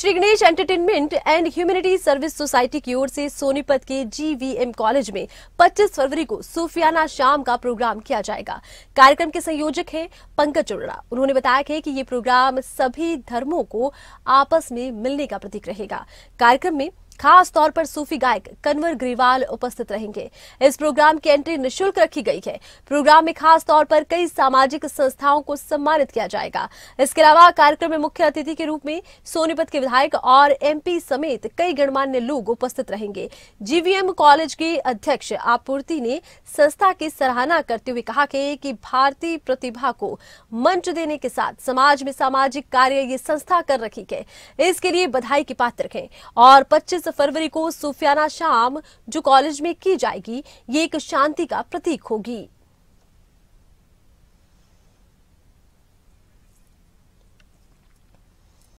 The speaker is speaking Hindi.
Shri Ganesh entertainment and humanity service society की ओर से सोनीपत के जीवीएम कॉलेज में 25 फरवरी को सूफियाना शाम का प्रोग्राम किया जाएगा कार्यक्रम के संयोजक हैं पंकज चोड़ा उन्होंने बताया कि ये प्रोग्राम सभी धर्मों को आपस में मिलने का प्रतीक रहेगा कार्यक्रम में खास तौर पर सूफी गायक कन्वर ग्रीवाल उपस्थित रहेंगे इस प्रोग्राम की एंट्री निशुल्क रखी गई है प्रोग्राम में खास तौर पर कई सामाजिक संस्थाओं को सम्मानित किया जाएगा इसके अलावा कार्यक्रम में मुख्य अतिथि के रूप में सोनीपत के विधायक और एमपी समेत कई गणमान्य लोग उपस्थित रहेंगे जीवीएम कॉलेज के अध्यक्ष आपूर्ति ने संस्था की सराहना करते हुए कहा कि भारतीय प्रतिभा को मंच देने के साथ समाज में सामाजिक कार्य ये संस्था कर रखी है इसके लिए बधाई के पात्र है और पच्चीस 25 फरवरी को सुफियाना शाम जो कॉलेज में की जाएगी ये एक शांति का प्रतीक होगी